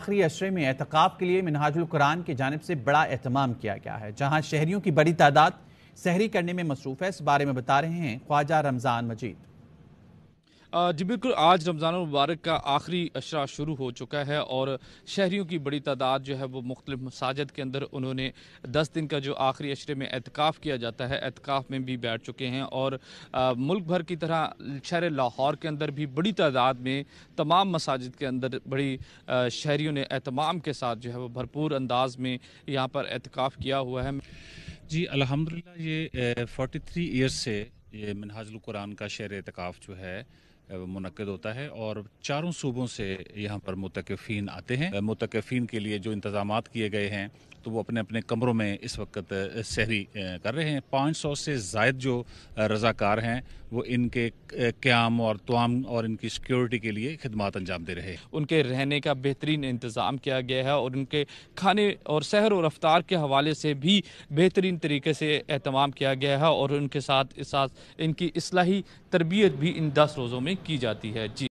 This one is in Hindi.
आखिरी अशरे में एहतकाब के लिए कुरान की जानब से बड़ा अहतमाम किया गया है जहाँ शहरीों की बड़ी तादाद सहरी करने में मसरूफ है इस बारे में बता रहे हैं ख्वाजा रमज़ान मजीद जी बिल्कुल आज रमज़ान मुबारक का आखिरी अशरा शुरू हो चुका है और शहरीों की बड़ी तादाद जो है वो मुख्तलिफ मसाजद के अंदर उन्होंने दस दिन का जो आखिरी अशरे में एहतिकाफ़ किया जाता है एहतिकाफ़ में भी बैठ चुके हैं और आ, मुल्क भर की तरह शहर लाहौर के अंदर भी बड़ी तादाद में तमाम मसाजिद के अंदर बड़ी शहरीों ने अहतमाम के साथ जो है वो भरपूर अंदाज में यहाँ पर एहतिकाफ़ किया हुआ है जी अलहमदिल्ला ये फोर्टी थ्री ईयर्स से ये मिनहाजुल कुरान का शहर एहतिकाफ़ जो है मुनद होता है और चारों सूबों से यहाँ पर मुतकफ़ी आते हैं मुतकफ़ी के लिए जो इंतजाम किए गए हैं तो वो अपने अपने कमरों में इस वक्त सहरी कर रहे हैं 500 से जायद जो रज़ाकार हैं वो इनके क्याम और तमाम और इनकी सिक्योरिटी के लिए खदमात अंजाम दे रहे हैं उनके रहने का बेहतरीन इंतज़ाम किया गया है और उनके खाने और सहर और रफ्तार के हवाले से भी बेहतरीन तरीके से अहतमाम किया गया है और उनके साथ साथ इनकी असलाही तरबियत भी इन दस रोज़ों में की जाती है जी